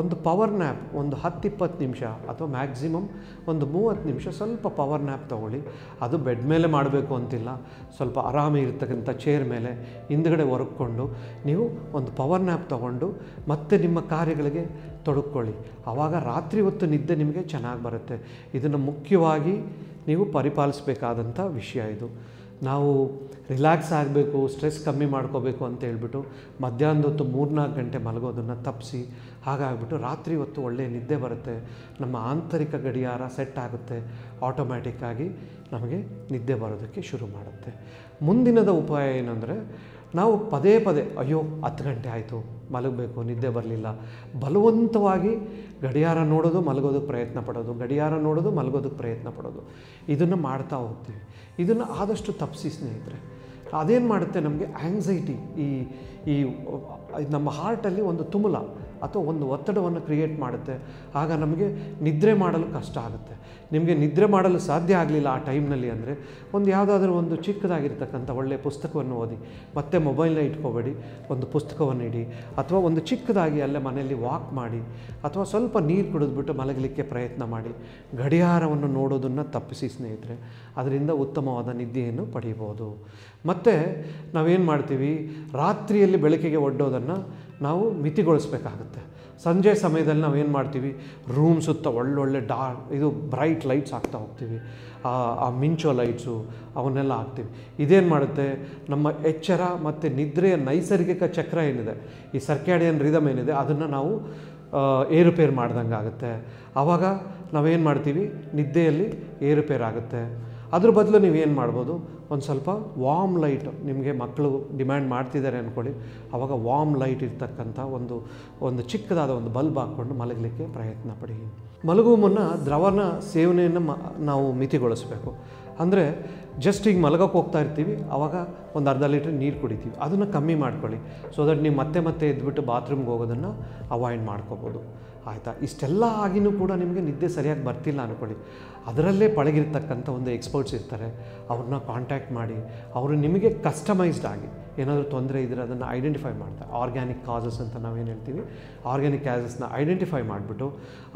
ಒಂದು ಪವರ್ ನ್ಯಾಪ್ ಒಂದು ಹತ್ತಿಪ್ಪತ್ತು ನಿಮಿಷ ಅಥವಾ ಮ್ಯಾಕ್ಸಿಮಮ್ ಒಂದು ಮೂವತ್ತು ನಿಮಿಷ ಸ್ವಲ್ಪ ಪವರ್ ನ್ಯಾಪ್ ತೊಗೊಳ್ಳಿ ಅದು ಬೆಡ್ ಮೇಲೆ ಮಾಡಬೇಕು ಅಂತಿಲ್ಲ ಸ್ವಲ್ಪ ಆರಾಮಿ ಇರ್ತಕ್ಕಂಥ ಚೇರ್ ಮೇಲೆ ಹಿಂದ್ಗಡೆ ಹೊರಕೊಂಡು ನೀವು ಒಂದು ಪವರ್ ನ್ಯಾಪ್ ತೊಗೊಂಡು ಮತ್ತೆ ನಿಮ್ಮ ಕಾರ್ಯಗಳಿಗೆ ತೊಡಕೊಳ್ಳಿ ಆವಾಗ ರಾತ್ರಿ ಹೊತ್ತು ನಿದ್ದೆ ನಿಮಗೆ ಚೆನ್ನಾಗಿ ಬರುತ್ತೆ ಇದನ್ನು ಮುಖ್ಯವಾಗಿ ನೀವು ಪರಿಪಾಲಿಸಬೇಕಾದಂಥ ವಿಷಯ ಇದು ನಾವು ರಿಲ್ಯಾಕ್ಸ್ ಆಗಬೇಕು ಸ್ಟ್ರೆಸ್ ಕಮ್ಮಿ ಮಾಡ್ಕೋಬೇಕು ಅಂತ ಹೇಳ್ಬಿಟ್ಟು ಮಧ್ಯಾಹ್ನದ ಹೊತ್ತು ಮೂರ್ನಾಲ್ಕು ಗಂಟೆ ಮಲಗೋದನ್ನು ತಪ್ಪಿಸಿ ಹಾಗಾಗ್ಬಿಟ್ಟು ರಾತ್ರಿ ಹೊತ್ತು ಒಳ್ಳೆಯ ನಿದ್ದೆ ಬರುತ್ತೆ ನಮ್ಮ ಆಂತರಿಕ ಗಡಿಯಾರ ಸೆಟ್ ಆಗುತ್ತೆ ಆಟೋಮ್ಯಾಟಿಕ್ಕಾಗಿ ನಮಗೆ ನಿದ್ದೆ ಬರೋದಕ್ಕೆ ಶುರು ಮಾಡುತ್ತೆ ಮುಂದಿನದ ಉಪಾಯ ಏನಂದರೆ ನಾವು ಪದೇ ಪದೇ ಅಯ್ಯೋ ಹತ್ತು ಗಂಟೆ ಆಯಿತು ಮಲಗಬೇಕು ನಿದ್ದೆ ಬರಲಿಲ್ಲ ಬಲವಂತವಾಗಿ ಗಡಿಯಾರ ನೋಡೋದು ಮಲಗೋದಕ್ಕೆ ಪ್ರಯತ್ನ ಪಡೋದು ಗಡಿಯಾರ ನೋಡೋದು ಮಲಗೋದಕ್ಕೆ ಪ್ರಯತ್ನ ಪಡೋದು ಇದನ್ನು ಮಾಡ್ತಾ ಹೋಗ್ತೀವಿ ಇದನ್ನು ಆದಷ್ಟು ತಪ್ಪಿಸಿ ಸ್ನೇಹಿತರೆ ಅದೇನು ಮಾಡುತ್ತೆ ನಮಗೆ ಆ್ಯಂಗ್ಸೈಟಿ ಈ ಈ ನಮ್ಮ ಹಾರ್ಟಲ್ಲಿ ಒಂದು ತುಮುಲ ಅಥವಾ ಒಂದು ಒತ್ತಡವನ್ನು ಕ್ರಿಯೇಟ್ ಮಾಡುತ್ತೆ ಆಗ ನಮಗೆ ನಿದ್ರೆ ಮಾಡಲು ಕಷ್ಟ ಆಗುತ್ತೆ ನಿಮಗೆ ನಿದ್ರೆ ಮಾಡಲು ಸಾಧ್ಯ ಆಗಲಿಲ್ಲ ಆ ಟೈಮ್ನಲ್ಲಿ ಅಂದರೆ ಒಂದು ಯಾವುದಾದ್ರೂ ಒಂದು ಚಿಕ್ಕದಾಗಿರ್ತಕ್ಕಂಥ ಒಳ್ಳೆಯ ಪುಸ್ತಕವನ್ನು ಓದಿ ಮತ್ತೆ ಮೊಬೈಲ್ನ ಇಟ್ಕೋಬೇಡಿ ಒಂದು ಪುಸ್ತಕವನ್ನು ಇಡಿ ಅಥವಾ ಒಂದು ಚಿಕ್ಕದಾಗಿ ಅಲ್ಲೇ ಮನೆಯಲ್ಲಿ ವಾಕ್ ಮಾಡಿ ಅಥವಾ ಸ್ವಲ್ಪ ನೀರು ಕುಡಿದ್ಬಿಟ್ಟು ಮಲಗಲಿಕ್ಕೆ ಪ್ರಯತ್ನ ಮಾಡಿ ಗಡಿಯಾರವನ್ನು ನೋಡೋದನ್ನು ತಪ್ಪಿಸಿ ಸ್ನೇಹಿತರೆ ಅದರಿಂದ ಉತ್ತಮವಾದ ನಿದ್ದೆಯನ್ನು ಪಡೆಯಬಹುದು ಮತ್ತು ನಾವೇನು ಮಾಡ್ತೀವಿ ರಾತ್ರಿಯಲ್ಲಿ ಬೆಳಕಿಗೆ ಒಡ್ಡೋದನ್ನು ನಾವು ಮಿತಿಗೊಳಿಸ್ಬೇಕಾಗುತ್ತೆ ಸಂಜೆ ಸಮಯದಲ್ಲಿ ನಾವು ಏನು ಮಾಡ್ತೀವಿ ರೂಮ್ ಸುತ್ತ ಒಳ್ಳೊಳ್ಳೆ ಡಾರ್ಕ್ ಇದು ಬ್ರೈಟ್ ಲೈಟ್ಸ್ ಹಾಕ್ತಾ ಹೋಗ್ತೀವಿ ಆ ಮಿಂಚೋ ಲೈಟ್ಸು ಅವನ್ನೆಲ್ಲ ಹಾಕ್ತೀವಿ ಇದೇನು ಮಾಡುತ್ತೆ ನಮ್ಮ ಎಚ್ಚರ ಮತ್ತು ನಿದ್ರೆಯ ನೈಸರ್ಗಿಕ ಚಕ್ರ ಏನಿದೆ ಈ ಸರ್ಕ್ಯಾಡಿಯನ್ ರಿದಮ್ ಏನಿದೆ ಅದನ್ನು ನಾವು ಏರುಪೇರು ಮಾಡ್ದಂಗೆ ಆಗುತ್ತೆ ಆವಾಗ ನಾವೇನು ಮಾಡ್ತೀವಿ ನಿದ್ದೆಯಲ್ಲಿ ಏರುಪೇರಾಗುತ್ತೆ ಅದ್ರ ಬದಲು ನೀವೇನು ಮಾಡ್ಬೋದು ಒಂದು ಸ್ವಲ್ಪ ವಾಮ್ ಲೈಟ್ ನಿಮಗೆ ಮಕ್ಕಳು ಡಿಮ್ಯಾಂಡ್ ಮಾಡ್ತಿದ್ದಾರೆ ಅಂದ್ಕೊಳ್ಳಿ ಅವಾಗ ವಾಮ್ ಲೈಟ್ ಇರ್ತಕ್ಕಂಥ ಒಂದು ಒಂದು ಚಿಕ್ಕದಾದ ಒಂದು ಬಲ್ಬ್ ಹಾಕ್ಕೊಂಡು ಮಲಗಲಿಕ್ಕೆ ಪ್ರಯತ್ನ ಪಡಿ ಮಲಗುವ ಮುನ್ನ ದ್ರವನ ಸೇವನೆಯನ್ನು ಮ ನಾವು ಮಿತಿಗೊಳಿಸ್ಬೇಕು ಅಂದರೆ ಜಸ್ಟ್ ಈಗ ಮಲಗಕ್ಕೆ ಹೋಗ್ತಾ ಇರ್ತೀವಿ ಆವಾಗ ಒಂದು ಅರ್ಧ ಲೀಟ್ರ್ ನೀರು ಕುಡಿತೀವಿ ಅದನ್ನು ಕಮ್ಮಿ ಮಾಡ್ಕೊಳ್ಳಿ ಸೊ ದಟ್ ನೀವು ಮತ್ತೆ ಮತ್ತೆ ಎದ್ಬಿಟ್ಟು ಬಾತ್ರೂಮ್ಗೆ ಹೋಗೋದನ್ನು ಅವಾಯ್ಡ್ ಮಾಡ್ಕೋಬೋದು ಆಯಿತಾ ಇಷ್ಟೆಲ್ಲ ಆಗಿನೂ ಕೂಡ ನಿಮಗೆ ನಿದ್ದೆ ಸರಿಯಾಗಿ ಬರ್ತಿಲ್ಲ ಅಂದ್ಕೊಳ್ಳಿ ಅದರಲ್ಲೇ ಪಳಗಿರ್ತಕ್ಕಂಥ ಒಂದು ಎಕ್ಸ್ಪರ್ಟ್ಸ್ ಇರ್ತಾರೆ ಅವ್ರನ್ನ ಕಾಂಟ್ಯಾಕ್ಟ್ ಮಾಡಿ ಅವರು ನಿಮಗೆ ಕಸ್ಟಮೈಸ್ಡ್ ಆಗಿ ಏನಾದರೂ ತೊಂದರೆ ಇದ್ದರೆ ಅದನ್ನು ಐಡೆಂಟಿಫೈ ಮಾಡ್ತಾರೆ ಆರ್ಗ್ಯಾನಿಕ್ ಕಾಸಸ್ ಅಂತ ನಾವೇನು ಹೇಳ್ತೀವಿ ಆರ್ಗ್ಯಾನಿಕ್ ಕ್ಯಾಸಸ್ನ ಐಡೆಂಟಿಫೈ ಮಾಡಿಬಿಟ್ಟು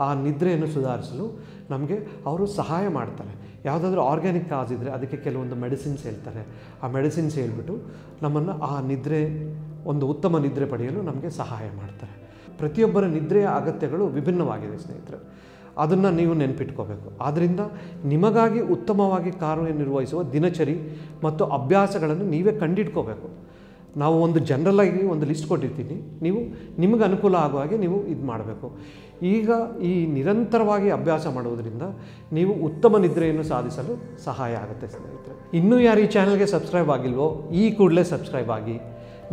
ಆ ನಿದ್ರೆಯನ್ನು ಸುಧಾರಿಸಲು ನಮಗೆ ಅವರು ಸಹಾಯ ಮಾಡ್ತಾರೆ ಯಾವುದಾದ್ರೂ ಆರ್ಗ್ಯಾನಿಕ್ ಕಾಸ್ ಇದ್ದರೆ ಅದಕ್ಕೆ ಕೆಲವೊಂದು ಮೆಡಿಸಿನ್ಸ್ ಹೇಳ್ತಾರೆ ಆ ಮೆಡಿಸಿನ್ಸ್ ಹೇಳ್ಬಿಟ್ಟು ನಮ್ಮನ್ನು ಆ ನಿದ್ರೆ ಒಂದು ಉತ್ತಮ ನಿದ್ರೆ ಪಡೆಯಲು ನಮಗೆ ಸಹಾಯ ಮಾಡ್ತಾರೆ ಪ್ರತಿಯೊಬ್ಬರ ನಿದ್ರೆಯ ಅಗತ್ಯಗಳು ವಿಭಿನ್ನವಾಗಿದೆ ಸ್ನೇಹಿತರೆ ಅದನ್ನು ನೀವು ನೆನಪಿಟ್ಕೋಬೇಕು ಆದ್ದರಿಂದ ನಿಮಗಾಗಿ ಉತ್ತಮವಾಗಿ ಕಾರ್ಯನಿರ್ವಹಿಸುವ ದಿನಚರಿ ಮತ್ತು ಅಭ್ಯಾಸಗಳನ್ನು ನೀವೇ ಕಂಡಿಟ್ಕೋಬೇಕು ನಾವು ಒಂದು ಆಗಿ ಒಂದು ಲಿಸ್ಟ್ ಕೊಟ್ಟಿರ್ತೀನಿ ನೀವು ನಿಮಗೆ ಅನುಕೂಲ ಆಗುವ ಹಾಗೆ ನೀವು ಇದು ಮಾಡಬೇಕು ಈಗ ಈ ನಿರಂತರವಾಗಿ ಅಭ್ಯಾಸ ಮಾಡುವುದರಿಂದ ನೀವು ಉತ್ತಮ ನಿದ್ರೆಯನ್ನು ಸಾಧಿಸಲು ಸಹಾಯ ಆಗುತ್ತೆ ಸ್ನೇಹಿತರೆ ಇನ್ನೂ ಯಾರು ಈ ಚಾನಲ್ಗೆ ಸಬ್ಸ್ಕ್ರೈಬ್ ಆಗಿಲ್ವೋ ಈ ಕೂಡಲೇ ಸಬ್ಸ್ಕ್ರೈಬ್ ಆಗಿ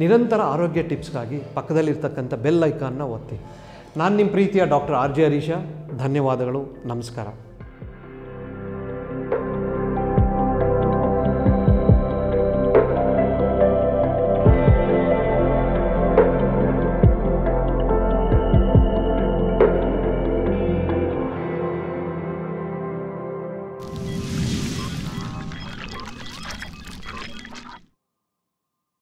ನಿರಂತರ ಆರೋಗ್ಯ ಟಿಪ್ಸ್ಗಾಗಿ ಪಕ್ಕದಲ್ಲಿರ್ತಕ್ಕಂಥ ಬೆಲ್ ಐಕಾನ್ನ ಒತ್ತಿ ನಾನು ನಿಮ್ಮ ಪ್ರೀತಿಯ ಡಾಕ್ಟರ್ ಆರ್ ಜೆ ಹರೀಶ ಧನ್ಯವಾದಗಳು ನಮಸ್ಕಾರ